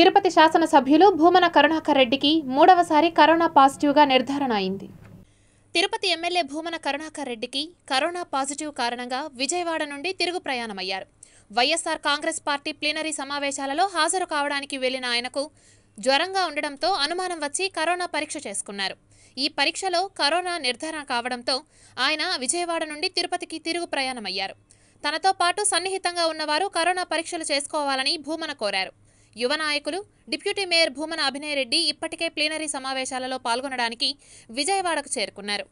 తిరుపతి శాసనసభ్యులు భూమన కరుణాకర్ రెడ్డికి మూడవసారి కరోనా పాజిటివ్గా నిర్ధారణ అయింది తిరుపతి ఎమ్మెల్యే భూమన కరుణాకర్ రెడ్డికి కరోనా పాజిటివ్ కారణంగా విజయవాడ నుండి తిరుగు ప్రయాణమయ్యారు వైఎస్ఆర్ కాంగ్రెస్ పార్టీ ప్లీనరీ సమావేశాలలో హాజరు కావడానికి వెళ్లిన ఆయనకు జ్వరంగా ఉండడంతో అనుమానం వచ్చి కరోనా పరీక్ష చేసుకున్నారు ఈ పరీక్షలో కరోనా నిర్ధారణ కావడంతో ఆయన విజయవాడ నుండి తిరుపతికి తిరుగు ప్రయాణమయ్యారు తనతో పాటు సన్నిహితంగా ఉన్నవారు కరోనా పరీక్షలు చేసుకోవాలని భూమన కోరారు యువ నాయకులు డిప్యూటీ మేయర్ భూమన అభినయరెడ్డి రెడ్డి ఇప్పటికే ప్లీనరీ సమావేశాలలో పాల్గొనడానికి విజయవాడకు చేరుకున్నారు